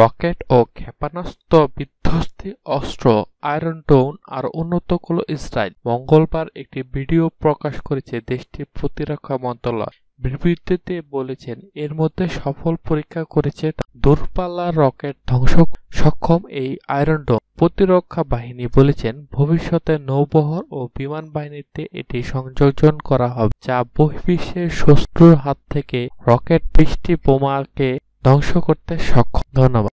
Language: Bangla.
রকেট ও ক্ষেপণাস্ত্র বিধ্বংসী অস্ত্র আয়রন ডোন আর উন্নত করল ইসরায়েল মঙ্গলবার একটি ভিডিও প্রকাশ করেছে দেশটির প্রতিরক্ষা মন্ত্রণালয় বিবৃতিতে বলেছেন এর মধ্যে সফল পরীক্ষা করেছে দূরপাল্লার রকেট ধ্বংস সক্ষম এই আয়রন ডোম প্রতিরক্ষা বাহিনী বলেছেন ভবিষ্যতে নৌবহর ও বিমান বাহিনীতে এটি সংযোজন করা হবে যা বহির্বিশ্বের শত্রুর হাত থেকে রকেট বৃষ্টি বোমাকে ধ্বংস করতে সক্ষম ধন্যবাদ